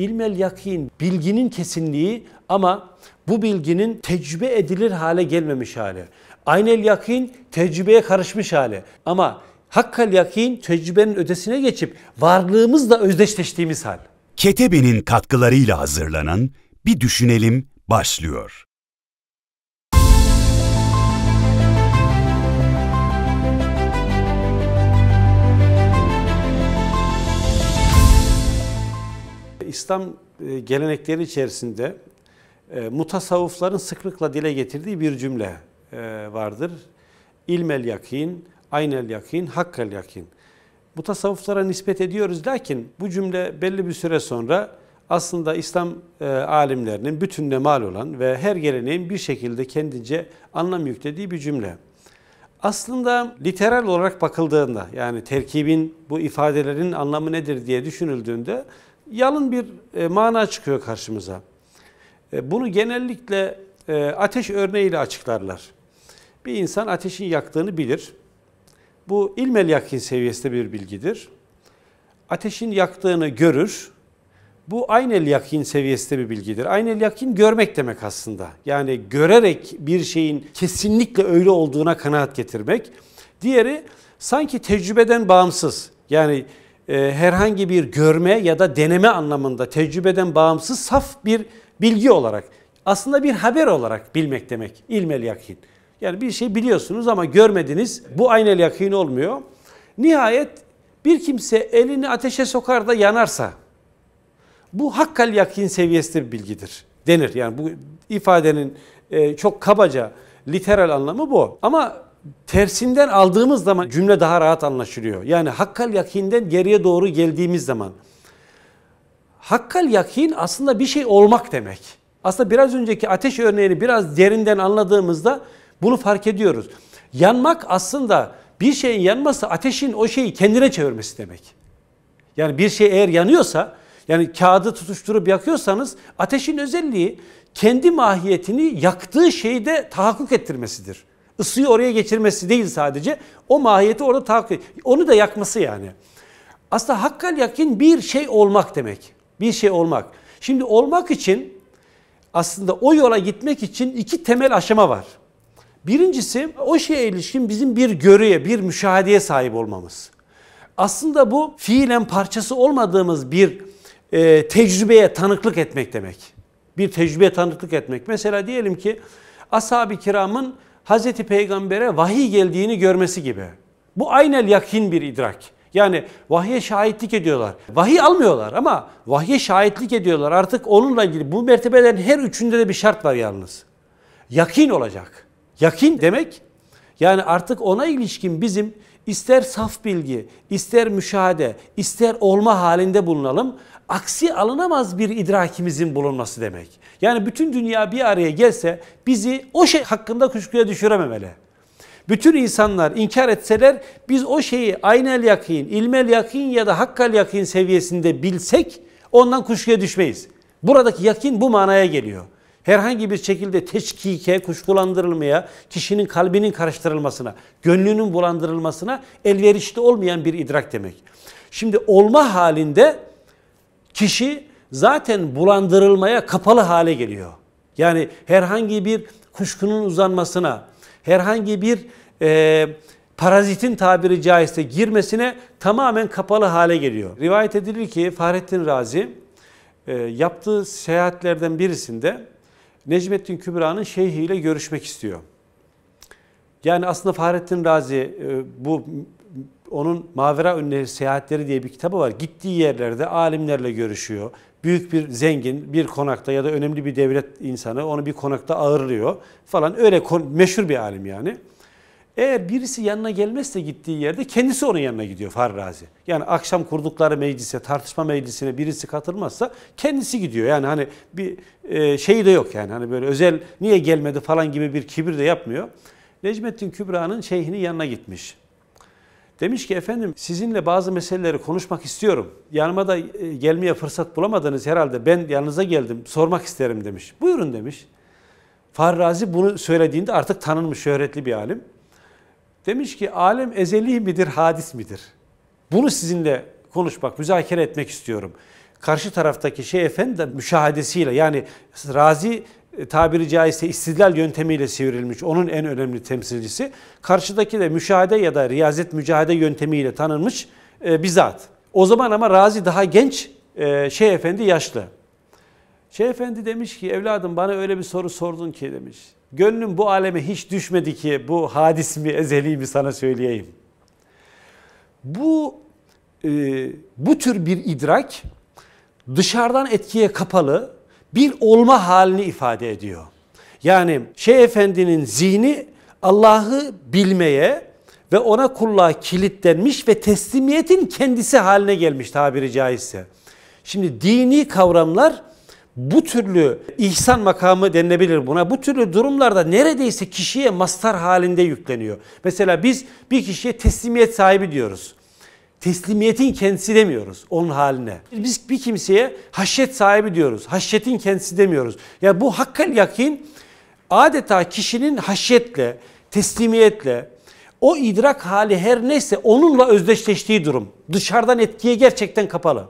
ilmel yakin bilginin kesinliği ama bu bilginin tecrübe edilir hale gelmemiş hali. Aynel yakin tecrübeye karışmış hali. Ama hakkal yakin tecrübenin ötesine geçip varlığımızla özdeşleştiğimiz hal. Ketebe'nin katkılarıyla hazırlanan Bir Düşünelim başlıyor. İslam e, gelenekleri içerisinde e, mutasavvıfların sıklıkla dile getirdiği bir cümle e, vardır. İlmel yakin, aynel yakin, hakkel yakin. Mutasavvıflara nispet ediyoruz lakin bu cümle belli bir süre sonra aslında İslam e, alimlerinin bütününe mal olan ve her geleneğin bir şekilde kendince anlam yüklediği bir cümle. Aslında literal olarak bakıldığında yani terkibin bu ifadelerin anlamı nedir diye düşünüldüğünde yalın bir e, mana çıkıyor karşımıza. E, bunu genellikle e, ateş örneğiyle açıklarlar. Bir insan ateşin yaktığını bilir. Bu ilmel yakin seviyesinde bir bilgidir. Ateşin yaktığını görür. Bu aynel yakin seviyesinde bir bilgidir. Aynel yakin görmek demek aslında. Yani görerek bir şeyin kesinlikle öyle olduğuna kanaat getirmek. Diğeri sanki tecrübeden bağımsız. Yani e, herhangi bir görme ya da deneme anlamında tecrübeden bağımsız saf bir bilgi olarak aslında bir haber olarak bilmek demek ilmel yakin. Yani bir şey biliyorsunuz ama görmediniz bu aynel yakin olmuyor. Nihayet bir kimse elini ateşe sokar da yanarsa bu hakkal yakin seviyesinde bir bilgidir denir. Yani bu ifadenin e, çok kabaca literal anlamı bu. Ama tersinden aldığımız zaman cümle daha rahat anlaşılıyor. Yani hakkal yakinden geriye doğru geldiğimiz zaman. Hakkal yakin aslında bir şey olmak demek. Aslında biraz önceki ateş örneğini biraz derinden anladığımızda bunu fark ediyoruz. Yanmak aslında bir şeyin yanması ateşin o şeyi kendine çevirmesi demek. Yani bir şey eğer yanıyorsa yani kağıdı tutuşturup yakıyorsanız ateşin özelliği kendi mahiyetini yaktığı şeyde tahakkuk ettirmesidir ısıyı oraya geçirmesi değil sadece. O mahiyeti orada takip Onu da yakması yani. Aslında hakkal yakin bir şey olmak demek. Bir şey olmak. Şimdi olmak için aslında o yola gitmek için iki temel aşama var. Birincisi o şeye ilişkin bizim bir görüye, bir müşahedeye sahip olmamız. Aslında bu fiilen parçası olmadığımız bir e, tecrübeye tanıklık etmek demek. Bir tecrübeye tanıklık etmek. Mesela diyelim ki ashab-ı kiramın Hazreti Peygamber'e vahiy geldiğini görmesi gibi. Bu aynel yakin bir idrak. Yani vahye şahitlik ediyorlar. Vahiy almıyorlar ama vahye şahitlik ediyorlar. Artık onunla ilgili bu mertebelerin her üçünde de bir şart var yalnız. Yakin olacak. Yakin demek yani artık ona ilişkin bizim ister saf bilgi, ister müşahede, ister olma halinde bulunalım aksi alınamaz bir idrakimizin bulunması demek. Yani bütün dünya bir araya gelse bizi o şey hakkında kuşkuya düşürememeli. Bütün insanlar inkar etseler biz o şeyi aynel yakin, ilmel yakin ya da hakkal yakin seviyesinde bilsek ondan kuşkuya düşmeyiz. Buradaki yakin bu manaya geliyor. Herhangi bir şekilde teşkike, kuşkulandırılmaya, kişinin kalbinin karıştırılmasına, gönlünün bulandırılmasına elverişli olmayan bir idrak demek. Şimdi olma halinde kişi zaten bulandırılmaya kapalı hale geliyor. Yani herhangi bir kuşkunun uzanmasına, herhangi bir e, parazitin tabiri caizse girmesine tamamen kapalı hale geliyor. Rivayet edilir ki Fahrettin Razi e, yaptığı seyahatlerden birisinde Necmettin Kübra'nın şeyhiyle görüşmek istiyor. Yani aslında Fahrettin Razi e, bu onun Mavera Önleri Seyahatleri diye bir kitabı var. Gittiği yerlerde alimlerle görüşüyor. Büyük bir zengin bir konakta ya da önemli bir devlet insanı onu bir konakta ağırlıyor falan. Öyle meşhur bir alim yani. Eğer birisi yanına gelmezse gittiği yerde kendisi onun yanına gidiyor Farrazi. Yani akşam kurdukları meclise, tartışma meclisine birisi katılmazsa kendisi gidiyor. Yani hani bir e, şeyi de yok yani hani böyle özel niye gelmedi falan gibi bir kibir de yapmıyor. Necmettin Kübra'nın şeyhinin yanına gitmiş. Demiş ki efendim sizinle bazı meseleleri konuşmak istiyorum. Yanıma da e, gelmeye fırsat bulamadınız herhalde. Ben yanınıza geldim. Sormak isterim demiş. Buyurun demiş. Farrazi bunu söylediğinde artık tanınmış şöhretli bir alim. Demiş ki alem ezeli midir, hadis midir? Bunu sizinle konuşmak, müzakere etmek istiyorum. Karşı taraftaki şey efendi de müşahadesiyle yani razi e, tabiri caizse istidlal yöntemiyle sivrilmiş onun en önemli temsilcisi. Karşıdaki de müşahede ya da riyazet mücahede yöntemiyle tanınmış e, bir O zaman ama Razi daha genç, e, Şeyh Efendi yaşlı. Şeyh Efendi demiş ki evladım bana öyle bir soru sordun ki demiş. Gönlüm bu aleme hiç düşmedi ki bu hadis mi ezeli mi sana söyleyeyim. Bu e, bu tür bir idrak dışarıdan etkiye kapalı bir olma halini ifade ediyor. Yani Şeyh Efendi'nin zihni Allah'ı bilmeye ve ona kulluğa kilitlenmiş ve teslimiyetin kendisi haline gelmiş tabiri caizse. Şimdi dini kavramlar bu türlü ihsan makamı denilebilir buna. Bu türlü durumlarda neredeyse kişiye mastar halinde yükleniyor. Mesela biz bir kişiye teslimiyet sahibi diyoruz teslimiyetin kendisi demiyoruz onun haline. Biz bir kimseye haşyet sahibi diyoruz. Haşyetin kendisi demiyoruz. Ya yani bu hakkal yakin adeta kişinin haşyetle, teslimiyetle, o idrak hali her neyse onunla özdeşleştiği durum. Dışarıdan etkiye gerçekten kapalı.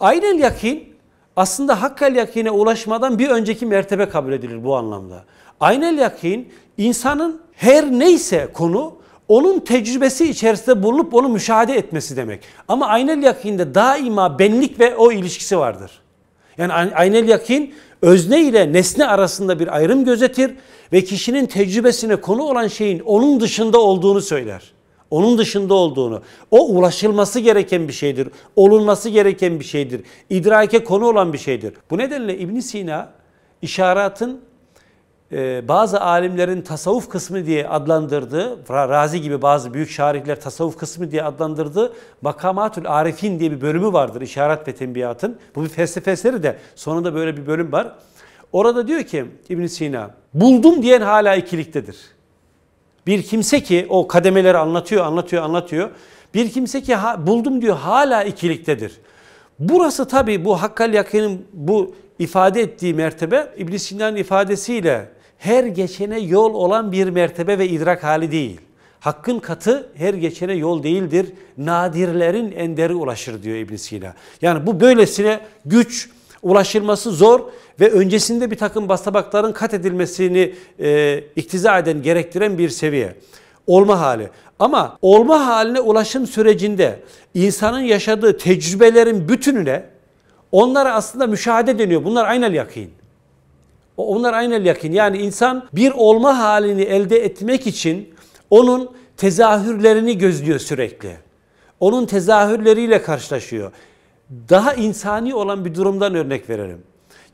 Aynel yakin aslında hakkel yakine ulaşmadan bir önceki mertebe kabul edilir bu anlamda. Aynel yakin insanın her neyse konu onun tecrübesi içerisinde bulunup onu müşahede etmesi demek. Ama aynel yakinde daima benlik ve o ilişkisi vardır. Yani aynel yakin özne ile nesne arasında bir ayrım gözetir ve kişinin tecrübesine konu olan şeyin onun dışında olduğunu söyler. Onun dışında olduğunu. O ulaşılması gereken bir şeydir. Olunması gereken bir şeydir. İdrake konu olan bir şeydir. Bu nedenle İbn Sina işaretin ee, bazı alimlerin tasavvuf kısmı diye adlandırdığı, Razi gibi bazı büyük şarihler tasavvuf kısmı diye adlandırdığı Makamatül Arifin diye bir bölümü vardır işaret ve tembihatın. Bu bir felsefe eseri de sonunda böyle bir bölüm var. Orada diyor ki ibn Sina, buldum diyen hala ikiliktedir. Bir kimse ki o kademeleri anlatıyor, anlatıyor, anlatıyor. Bir kimse ki ha, buldum diyor hala ikiliktedir. Burası tabii bu hakkal yakinin bu ifade ettiği mertebe ibn Sina'nın ifadesiyle her geçene yol olan bir mertebe ve idrak hali değil. Hakkın katı her geçene yol değildir. Nadirlerin enderi ulaşır diyor ibn Sina. Yani bu böylesine güç ulaşılması zor ve öncesinde bir takım basamakların kat edilmesini e, iktiza eden, gerektiren bir seviye. Olma hali. Ama olma haline ulaşım sürecinde insanın yaşadığı tecrübelerin bütününe onlara aslında müşahede deniyor. Bunlar aynel yakın. Onlar aynı yakın. Yani insan bir olma halini elde etmek için onun tezahürlerini gözlüyor sürekli. Onun tezahürleriyle karşılaşıyor. Daha insani olan bir durumdan örnek verelim.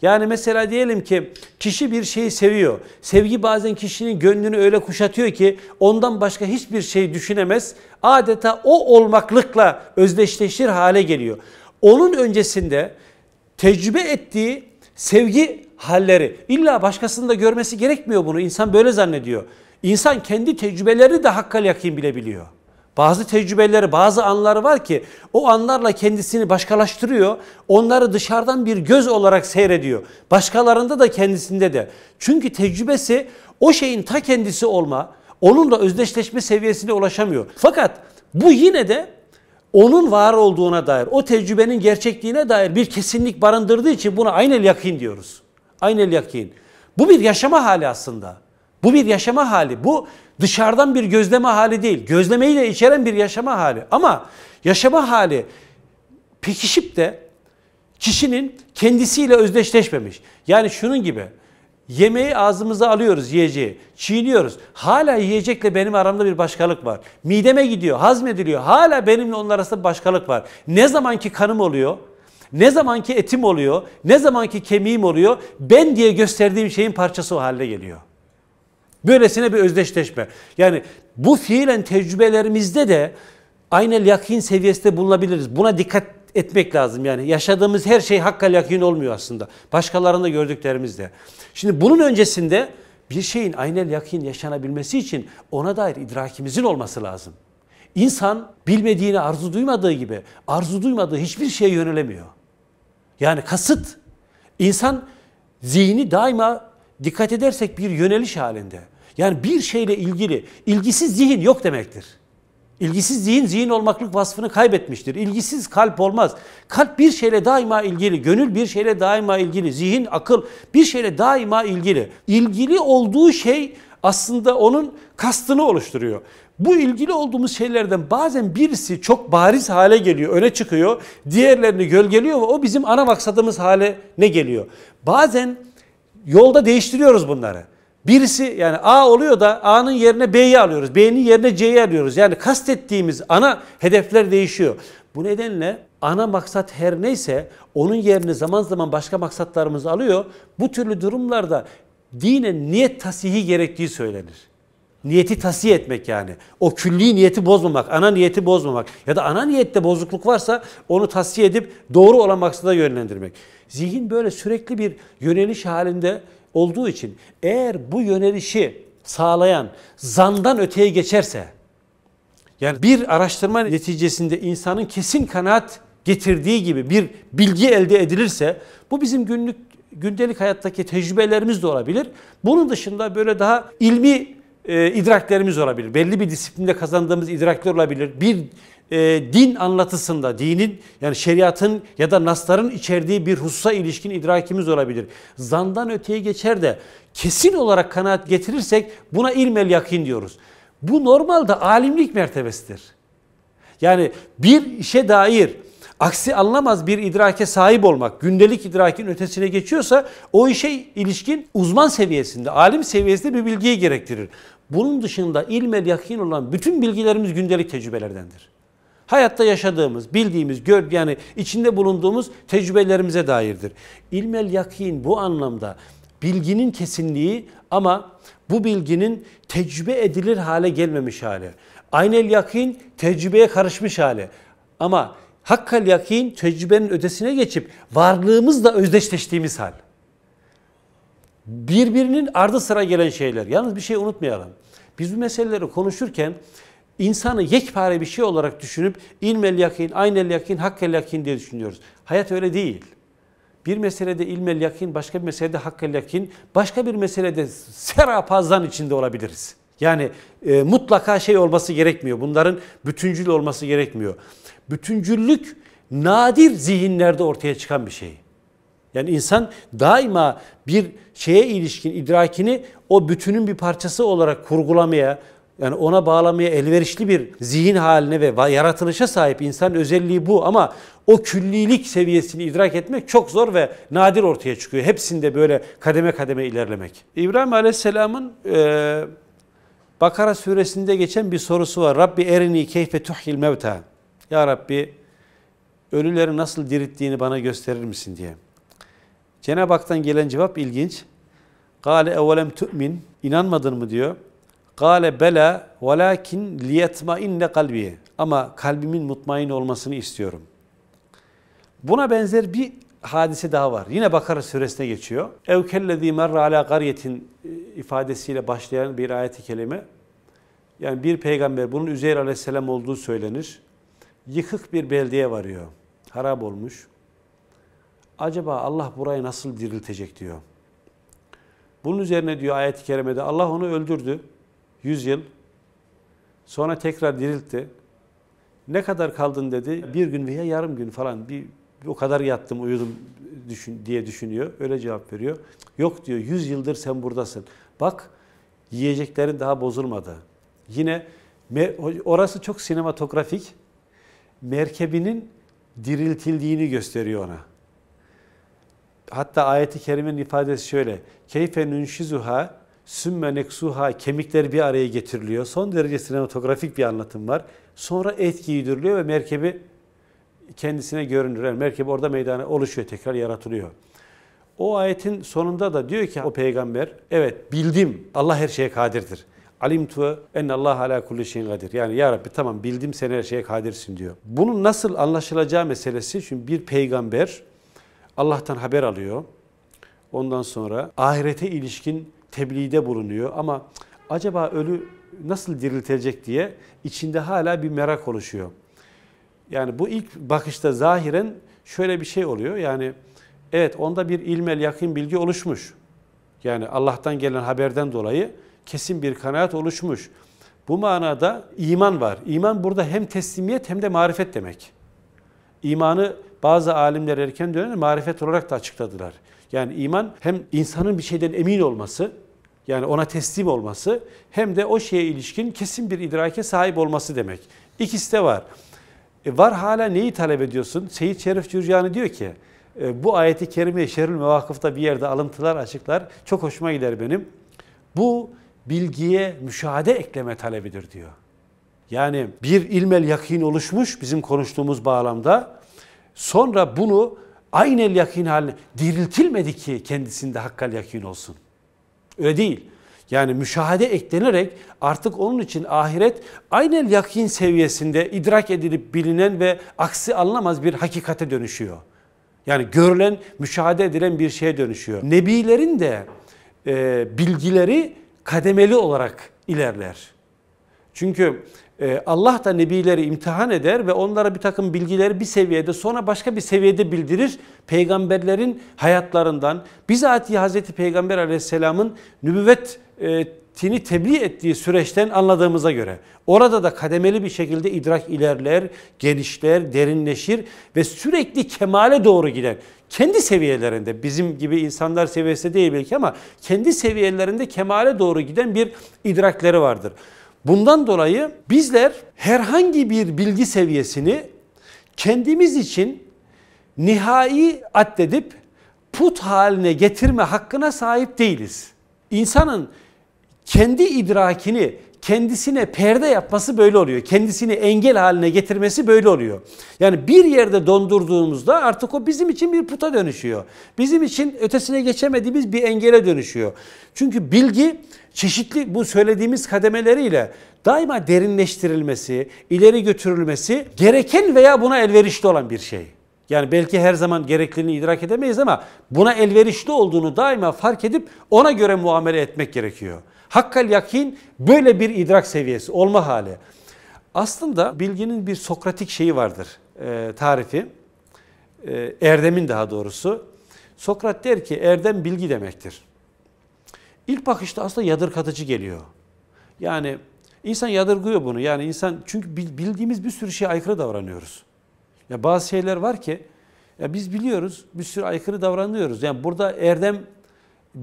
Yani mesela diyelim ki kişi bir şeyi seviyor. Sevgi bazen kişinin gönlünü öyle kuşatıyor ki ondan başka hiçbir şey düşünemez. Adeta o olmaklıkla özdeşleşir hale geliyor. Onun öncesinde tecrübe ettiği sevgi halleri. İlla başkasının da görmesi gerekmiyor bunu. İnsan böyle zannediyor. İnsan kendi tecrübeleri de hakkal yakin bilebiliyor. Bazı tecrübeleri, bazı anları var ki o anlarla kendisini başkalaştırıyor. Onları dışarıdan bir göz olarak seyrediyor. Başkalarında da kendisinde de. Çünkü tecrübesi o şeyin ta kendisi olma, onunla özdeşleşme seviyesine ulaşamıyor. Fakat bu yine de onun var olduğuna dair, o tecrübenin gerçekliğine dair bir kesinlik barındırdığı için buna aynel yakın diyoruz. Aynel yakin. Bu bir yaşama hali aslında. Bu bir yaşama hali. Bu dışarıdan bir gözleme hali değil. Gözlemeyi de içeren bir yaşama hali. Ama yaşama hali pekişip de kişinin kendisiyle özdeşleşmemiş. Yani şunun gibi yemeği ağzımıza alıyoruz yiyeceği, çiğniyoruz. Hala yiyecekle benim aramda bir başkalık var. Mideme gidiyor, hazmediliyor. Hala benimle onun arasında bir başkalık var. Ne zamanki kanım oluyor, ne zamanki etim oluyor, ne zamanki kemiğim oluyor, ben diye gösterdiğim şeyin parçası o haline geliyor. Böylesine bir özdeşleşme. Yani bu fiilen tecrübelerimizde de aynel yakin seviyesinde bulunabiliriz. Buna dikkat etmek lazım. Yani yaşadığımız her şey hakkal yakin olmuyor aslında. Başkalarında gördüklerimizde. Şimdi bunun öncesinde bir şeyin aynel yakin yaşanabilmesi için ona dair idrakimizin olması lazım. İnsan bilmediğini arzu duymadığı gibi arzu duymadığı hiçbir şeye yönelemiyor. Yani kasıt. İnsan zihni daima dikkat edersek bir yöneliş halinde. Yani bir şeyle ilgili ilgisiz zihin yok demektir. İlgisiz zihin, zihin olmaklık vasfını kaybetmiştir. İlgisiz kalp olmaz. Kalp bir şeyle daima ilgili, gönül bir şeyle daima ilgili, zihin, akıl bir şeyle daima ilgili. İlgili olduğu şey aslında onun kastını oluşturuyor. Bu ilgili olduğumuz şeylerden bazen birisi çok bariz hale geliyor, öne çıkıyor. Diğerlerini gölgeliyor ve o bizim ana maksadımız hale ne geliyor. Bazen yolda değiştiriyoruz bunları. Birisi yani A oluyor da A'nın yerine B'yi alıyoruz. B'nin yerine C'yi alıyoruz. Yani kastettiğimiz ana hedefler değişiyor. Bu nedenle ana maksat her neyse onun yerini zaman zaman başka maksatlarımız alıyor. Bu türlü durumlarda dine niyet tasihi gerektiği söylenir. Niyeti tasih etmek yani. O külli niyeti bozmamak, ana niyeti bozmamak. Ya da ana niyette bozukluk varsa onu tasih edip doğru olan maksada yönlendirmek. Zihin böyle sürekli bir yöneliş halinde olduğu için eğer bu yönelişi sağlayan zandan öteye geçerse yani bir araştırma neticesinde insanın kesin kanaat getirdiği gibi bir bilgi elde edilirse bu bizim günlük gündelik hayattaki tecrübelerimiz de olabilir. Bunun dışında böyle daha ilmi e, idraklerimiz olabilir. Belli bir disiplinde kazandığımız idrakler olabilir. Bir e, din anlatısında, dinin yani şeriatın ya da nasların içerdiği bir hususa ilişkin idrakimiz olabilir. Zandan öteye geçer de kesin olarak kanaat getirirsek buna ilmel yakın diyoruz. Bu normalde alimlik mertebesidir. Yani bir işe dair aksi anlamaz bir idrake sahip olmak, gündelik idrakin ötesine geçiyorsa o işe ilişkin uzman seviyesinde, alim seviyesinde bir bilgiye gerektirir. Bunun dışında ilmel yakin olan bütün bilgilerimiz gündelik tecrübelerdendir. Hayatta yaşadığımız, bildiğimiz, gör yani içinde bulunduğumuz tecrübelerimize dairdir. İlmel yakin bu anlamda bilginin kesinliği ama bu bilginin tecrübe edilir hale gelmemiş hali. Aynel yakin tecrübeye karışmış hali. Ama hakkal yakin tecrübenin ötesine geçip varlığımızla özdeşleştiğimiz hal birbirinin ardı sıra gelen şeyler. Yalnız bir şey unutmayalım. Biz bu meseleleri konuşurken insanı yekpare bir şey olarak düşünüp ilmel yakin, aynel yakin, hakkel yakin diye düşünüyoruz. Hayat öyle değil. Bir meselede ilmel yakin, başka bir meselede hakkel yakin, başka bir meselede serapazdan içinde olabiliriz. Yani e, mutlaka şey olması gerekmiyor. Bunların bütüncül olması gerekmiyor. Bütüncüllük nadir zihinlerde ortaya çıkan bir şey. Yani insan daima bir şeye ilişkin idrakini o bütünün bir parçası olarak kurgulamaya, yani ona bağlamaya elverişli bir zihin haline ve yaratılışa sahip insan özelliği bu ama o küllilik seviyesini idrak etmek çok zor ve nadir ortaya çıkıyor. Hepsinde böyle kademe kademe ilerlemek. İbrahim Aleyhisselam'ın e, Bakara suresinde geçen bir sorusu var. Rabbi erini keyfe tuhil mevta. Ya Rabbi ölüleri nasıl dirittiğini bana gösterir misin diye. Cenab-ı Hak'tan gelen cevap ilginç. Gale evvelem tu'min. İnanmadın mı diyor. Gale bela velakin liyetmainne kalbi. Ama kalbimin mutmain olmasını istiyorum. Buna benzer bir hadise daha var. Yine Bakara suresine geçiyor. Evkellezî merre alâ gariyetin e, ifadesiyle başlayan bir ayet-i kelime. Yani bir peygamber bunun Üzeyr aleyhisselam olduğu söylenir. Yıkık bir beldeye varıyor. Harap olmuş acaba Allah burayı nasıl diriltecek diyor. Bunun üzerine diyor ayet-i kerimede Allah onu öldürdü yüz yıl. Sonra tekrar diriltti. Ne kadar kaldın dedi. Bir gün veya yarım gün falan bir, bir o kadar yattım uyudum düşün, diye düşünüyor. Öyle cevap veriyor. Yok diyor yüz yıldır sen buradasın. Bak yiyeceklerin daha bozulmadı. Yine orası çok sinematografik. Merkebinin diriltildiğini gösteriyor ona. Hatta ayeti kerimenin ifadesi şöyle. Keyfe nünşizuha sümme neksuha kemikler bir araya getiriliyor. Son derece sinematografik bir anlatım var. Sonra et giydiriliyor ve merkebi kendisine görünür. Yani merkep orada meydana oluşuyor, tekrar yaratılıyor. O ayetin sonunda da diyor ki o peygamber, evet bildim Allah her şeye kadirdir. Alimtu en Allah ala kulli şeyin kadir. Yani ya Rabbi tamam bildim sen her şeye kadirsin diyor. Bunun nasıl anlaşılacağı meselesi çünkü bir peygamber Allah'tan haber alıyor. Ondan sonra ahirete ilişkin tebliğde bulunuyor ama acaba ölü nasıl diriltecek diye içinde hala bir merak oluşuyor. Yani bu ilk bakışta zahiren şöyle bir şey oluyor. Yani evet onda bir ilmel yakın bilgi oluşmuş. Yani Allah'tan gelen haberden dolayı kesin bir kanaat oluşmuş. Bu manada iman var. İman burada hem teslimiyet hem de marifet demek. İmanı bazı alimler erken dönemde marifet olarak da açıkladılar. Yani iman hem insanın bir şeyden emin olması, yani ona teslim olması hem de o şeye ilişkin kesin bir idrake sahip olması demek. İkisi de var. E var hala neyi talep ediyorsun? Seyit Şerif Cürcani diyor ki, e, bu ayeti kerime Şerül Mevakıf'ta bir yerde alıntılar açıklar. Çok hoşuma gider benim. Bu bilgiye müşahede ekleme talebidir diyor. Yani bir ilmel yakin oluşmuş bizim konuştuğumuz bağlamda Sonra bunu aynel yakin haline diriltilmedi ki kendisinde hakkal yakin olsun. Öyle değil. Yani müşahede eklenerek artık onun için ahiret aynel yakin seviyesinde idrak edilip bilinen ve aksi alınamaz bir hakikate dönüşüyor. Yani görülen, müşahede edilen bir şeye dönüşüyor. Nebilerin de e, bilgileri kademeli olarak ilerler. Çünkü e, Allah da nebileri imtihan eder ve onlara bir takım bilgileri bir seviyede sonra başka bir seviyede bildirir. Peygamberlerin hayatlarından bizatihi Hazreti Peygamber aleyhisselamın nübüvvet e, tini tebliğ ettiği süreçten anladığımıza göre orada da kademeli bir şekilde idrak ilerler, genişler, derinleşir ve sürekli kemale doğru gider. Kendi seviyelerinde bizim gibi insanlar seviyesinde değil belki ama kendi seviyelerinde kemale doğru giden bir idrakleri vardır. Bundan dolayı bizler herhangi bir bilgi seviyesini kendimiz için nihai addedip put haline getirme hakkına sahip değiliz. İnsanın kendi idrakini kendisine perde yapması böyle oluyor. Kendisini engel haline getirmesi böyle oluyor. Yani bir yerde dondurduğumuzda artık o bizim için bir puta dönüşüyor. Bizim için ötesine geçemediğimiz bir engele dönüşüyor. Çünkü bilgi çeşitli bu söylediğimiz kademeleriyle daima derinleştirilmesi, ileri götürülmesi gereken veya buna elverişli olan bir şey. Yani belki her zaman gerekliliğini idrak edemeyiz ama buna elverişli olduğunu daima fark edip ona göre muamele etmek gerekiyor. Hakkal yakin böyle bir idrak seviyesi olma hali. Aslında bilginin bir Sokratik şeyi vardır e, tarifi. E, erdemin daha doğrusu. Sokrat der ki erdem bilgi demektir. İlk bakışta aslında yadırgatıcı geliyor. Yani insan yadırgıyor bunu. Yani insan çünkü bildiğimiz bir sürü şeye aykırı davranıyoruz. Ya bazı şeyler var ki ya biz biliyoruz bir sürü aykırı davranıyoruz. Yani burada erdem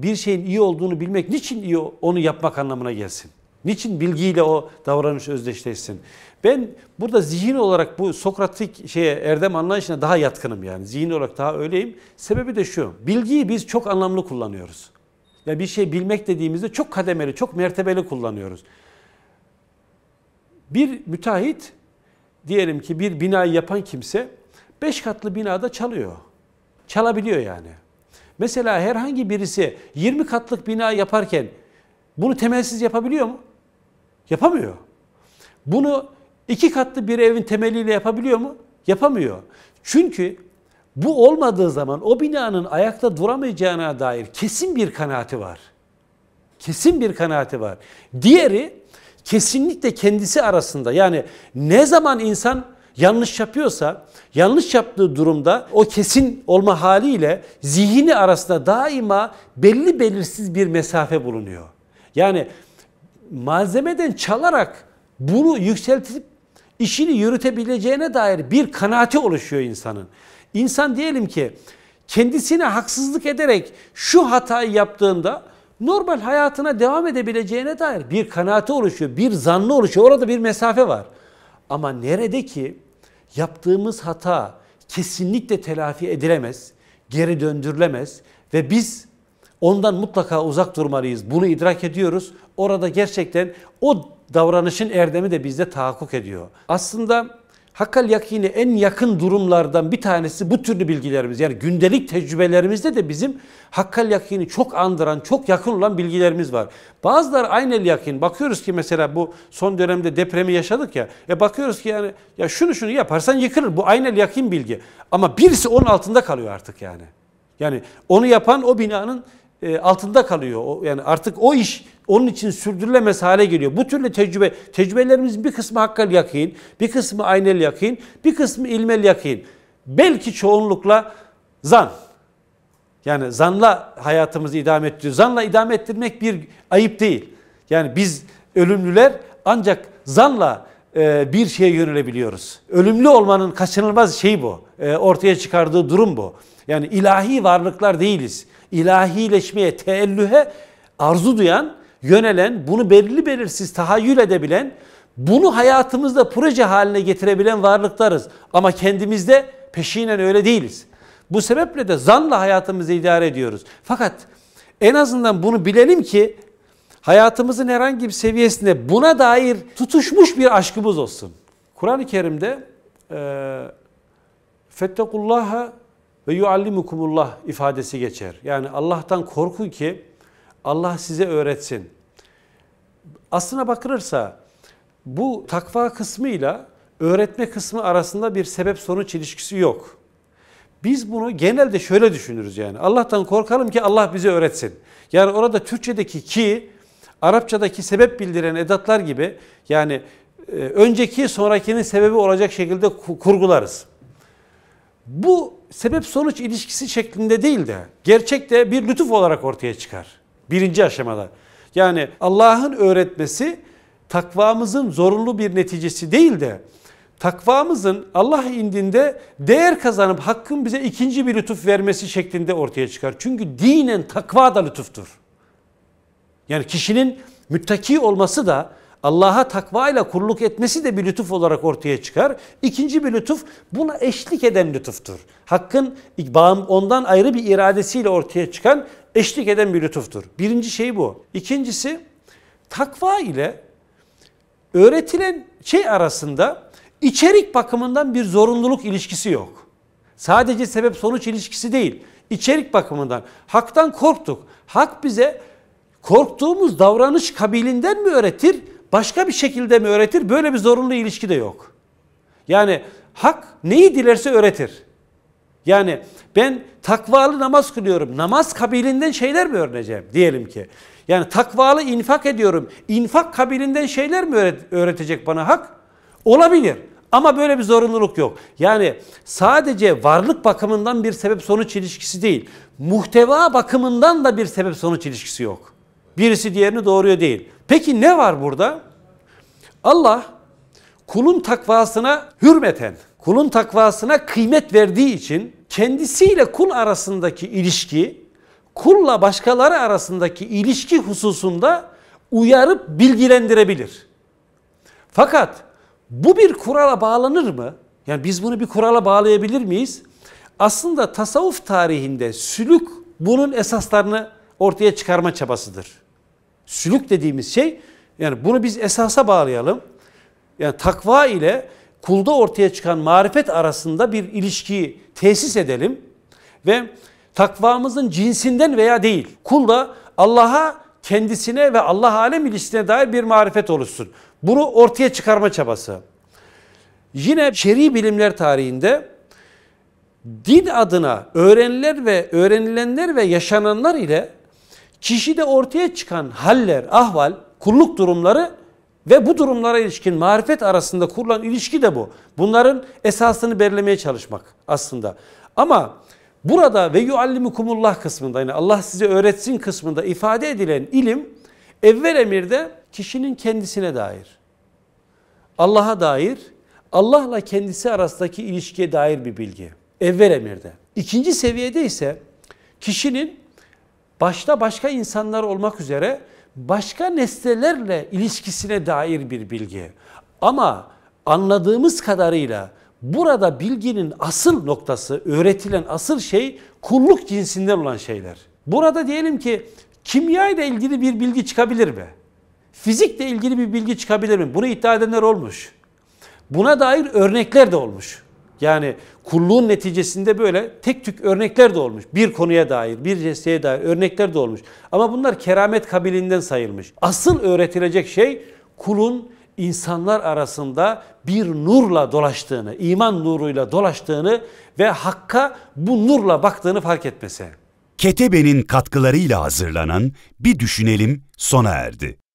bir şeyin iyi olduğunu bilmek niçin iyi onu yapmak anlamına gelsin? Niçin bilgiyle o davranış özdeşleşsin? Ben burada zihin olarak bu Sokratik şeye erdem anlayışına daha yatkınım yani. Zihin olarak daha öyleyim. Sebebi de şu. Bilgiyi biz çok anlamlı kullanıyoruz. Yani bir şey bilmek dediğimizde çok kademeli, çok mertebeli kullanıyoruz. Bir müteahhit diyelim ki bir binayı yapan kimse beş katlı binada çalıyor. Çalabiliyor yani. Mesela herhangi birisi 20 katlık bina yaparken bunu temelsiz yapabiliyor mu? Yapamıyor. Bunu iki katlı bir evin temeliyle yapabiliyor mu? Yapamıyor. Çünkü bu olmadığı zaman o binanın ayakta duramayacağına dair kesin bir kanaati var. Kesin bir kanaati var. Diğeri kesinlikle kendisi arasında yani ne zaman insan yanlış yapıyorsa yanlış yaptığı durumda o kesin olma haliyle zihni arasında daima belli belirsiz bir mesafe bulunuyor. Yani malzemeden çalarak bunu yükseltip işini yürütebileceğine dair bir kanaati oluşuyor insanın. İnsan diyelim ki kendisine haksızlık ederek şu hatayı yaptığında normal hayatına devam edebileceğine dair bir kanaati oluşuyor, bir zannı oluşuyor. Orada bir mesafe var. Ama nerede ki yaptığımız hata kesinlikle telafi edilemez, geri döndürülemez ve biz ondan mutlaka uzak durmalıyız. Bunu idrak ediyoruz. Orada gerçekten o davranışın erdemi de bizde tahakkuk ediyor. Aslında Hakkal yakine en yakın durumlardan bir tanesi bu türlü bilgilerimiz. Yani gündelik tecrübelerimizde de bizim hakkal yakini çok andıran, çok yakın olan bilgilerimiz var. Bazıları aynel yakin. Bakıyoruz ki mesela bu son dönemde depremi yaşadık ya. E bakıyoruz ki yani ya şunu şunu yaparsan yıkılır. Bu aynel yakin bilgi. Ama birisi onun altında kalıyor artık yani. Yani onu yapan o binanın e, altında kalıyor. yani artık o iş onun için sürdürülemez hale geliyor. Bu türlü tecrübe, tecrübelerimizin bir kısmı hakkal yakin, bir kısmı aynel yakin, bir kısmı ilmel yakin. Belki çoğunlukla zan. Yani zanla hayatımızı idame ettiriyor. Zanla idame ettirmek bir ayıp değil. Yani biz ölümlüler ancak zanla e, bir şeye yönelebiliyoruz. Ölümlü olmanın kaçınılmaz şeyi bu. E, ortaya çıkardığı durum bu. Yani ilahi varlıklar değiliz ilahileşmeye, teellühe arzu duyan, yönelen, bunu belirli belirsiz tahayyül edebilen, bunu hayatımızda proje haline getirebilen varlıklarız. Ama kendimizde peşinen öyle değiliz. Bu sebeple de zanla hayatımızı idare ediyoruz. Fakat en azından bunu bilelim ki hayatımızın herhangi bir seviyesinde buna dair tutuşmuş bir aşkımız olsun. Kur'an-ı Kerim'de e, فَتَّقُ ve yuallimukumullah ifadesi geçer. Yani Allah'tan korkun ki Allah size öğretsin. Aslına bakılırsa bu takva kısmıyla öğretme kısmı arasında bir sebep sonuç ilişkisi yok. Biz bunu genelde şöyle düşünürüz yani. Allah'tan korkalım ki Allah bize öğretsin. Yani orada Türkçedeki ki Arapçadaki sebep bildiren edatlar gibi yani e, önceki sonrakinin sebebi olacak şekilde kurgularız. Bu sebep sonuç ilişkisi şeklinde değil de gerçek de bir lütuf olarak ortaya çıkar. Birinci aşamada. Yani Allah'ın öğretmesi takvamızın zorunlu bir neticesi değil de takvamızın Allah indinde değer kazanıp hakkın bize ikinci bir lütuf vermesi şeklinde ortaya çıkar. Çünkü dinen takva da lütuftur. Yani kişinin müttaki olması da Allah'a takva ile kulluk etmesi de bir lütuf olarak ortaya çıkar. İkinci bir lütuf buna eşlik eden lütuftur. Hakkın ondan ayrı bir iradesiyle ortaya çıkan eşlik eden bir lütuftur. Birinci şey bu. İkincisi takva ile öğretilen şey arasında içerik bakımından bir zorunluluk ilişkisi yok. Sadece sebep sonuç ilişkisi değil. İçerik bakımından haktan korktuk. Hak bize korktuğumuz davranış kabilinden mi öğretir? başka bir şekilde mi öğretir? Böyle bir zorunlu ilişki de yok. Yani hak neyi dilerse öğretir. Yani ben takvalı namaz kılıyorum. Namaz kabilinden şeyler mi öğreneceğim diyelim ki. Yani takvalı infak ediyorum. İnfak kabilinden şeyler mi öğretecek bana hak? Olabilir. Ama böyle bir zorunluluk yok. Yani sadece varlık bakımından bir sebep sonuç ilişkisi değil. Muhteva bakımından da bir sebep sonuç ilişkisi yok. Birisi diğerini doğuruyor değil. Peki ne var burada? Allah kulun takvasına hürmeten, kulun takvasına kıymet verdiği için kendisiyle kul arasındaki ilişki, kulla başkaları arasındaki ilişki hususunda uyarıp bilgilendirebilir. Fakat bu bir kurala bağlanır mı? Yani biz bunu bir kurala bağlayabilir miyiz? Aslında tasavvuf tarihinde sülük bunun esaslarını ortaya çıkarma çabasıdır. Sülük dediğimiz şey yani bunu biz esasa bağlayalım. Yani takva ile kulda ortaya çıkan marifet arasında bir ilişkiyi tesis edelim ve takvamızın cinsinden veya değil. Kulda Allah'a kendisine ve Allah alem ilişkisine dair bir marifet oluşsun. Bunu ortaya çıkarma çabası. Yine şer'i bilimler tarihinde din adına öğreniler ve öğrenilenler ve yaşananlar ile kişide ortaya çıkan haller, ahval, kulluk durumları ve bu durumlara ilişkin marifet arasında kurulan ilişki de bu. Bunların esasını belirlemeye çalışmak aslında. Ama burada ve yuallimukumullah kısmında yani Allah size öğretsin kısmında ifade edilen ilim evvel emirde kişinin kendisine dair. Allah'a dair, Allah'la kendisi arasındaki ilişkiye dair bir bilgi. Evvel emirde. İkinci seviyede ise kişinin başta başka insanlar olmak üzere başka nesnelerle ilişkisine dair bir bilgi. Ama anladığımız kadarıyla burada bilginin asıl noktası, öğretilen asıl şey kulluk cinsinden olan şeyler. Burada diyelim ki kimya ile ilgili bir bilgi çıkabilir mi? Fizikle ilgili bir bilgi çıkabilir mi? Bunu iddia edenler olmuş. Buna dair örnekler de olmuş. Yani kulluğun neticesinde böyle tek tük örnekler de olmuş. Bir konuya dair, bir ceseye dair örnekler de olmuş. Ama bunlar keramet kabilinden sayılmış. Asıl öğretilecek şey kulun insanlar arasında bir nurla dolaştığını, iman nuruyla dolaştığını ve hakka bu nurla baktığını fark etmesi. Ketebe'nin katkılarıyla hazırlanan Bir Düşünelim sona erdi.